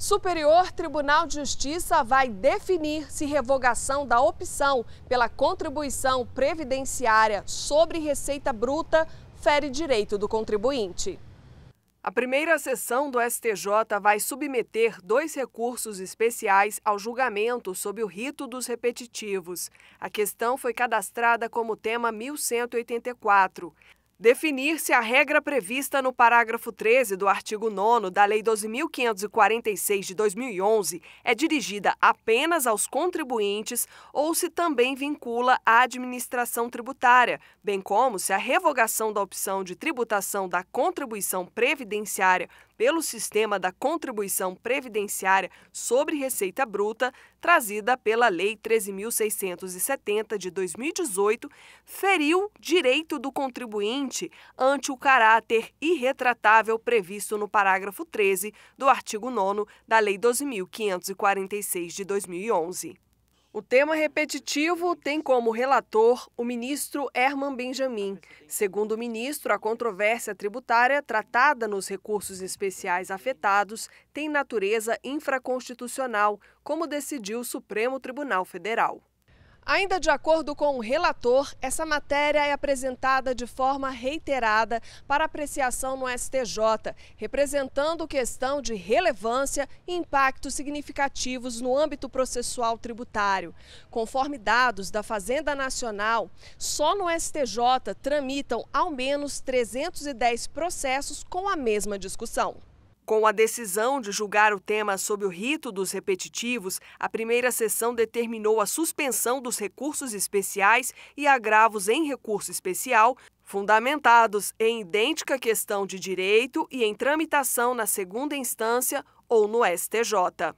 Superior Tribunal de Justiça vai definir se revogação da opção pela contribuição previdenciária sobre receita bruta fere direito do contribuinte. A primeira sessão do STJ vai submeter dois recursos especiais ao julgamento sob o rito dos repetitivos. A questão foi cadastrada como tema 1184 definir se a regra prevista no parágrafo 13 do artigo 9 da Lei 12.546 de 2011 é dirigida apenas aos contribuintes ou se também vincula à administração tributária, bem como se a revogação da opção de tributação da contribuição previdenciária pelo sistema da contribuição previdenciária sobre receita bruta, trazida pela Lei 13.670 de 2018, feriu direito do contribuinte ante o caráter irretratável previsto no parágrafo 13 do artigo 9 da Lei 12.546 de 2011. O tema repetitivo tem como relator o ministro Herman Benjamin. Segundo o ministro, a controvérsia tributária tratada nos recursos especiais afetados tem natureza infraconstitucional, como decidiu o Supremo Tribunal Federal. Ainda de acordo com o relator, essa matéria é apresentada de forma reiterada para apreciação no STJ, representando questão de relevância e impactos significativos no âmbito processual tributário. Conforme dados da Fazenda Nacional, só no STJ tramitam ao menos 310 processos com a mesma discussão. Com a decisão de julgar o tema sob o rito dos repetitivos, a primeira sessão determinou a suspensão dos recursos especiais e agravos em recurso especial, fundamentados em idêntica questão de direito e em tramitação na segunda instância ou no STJ.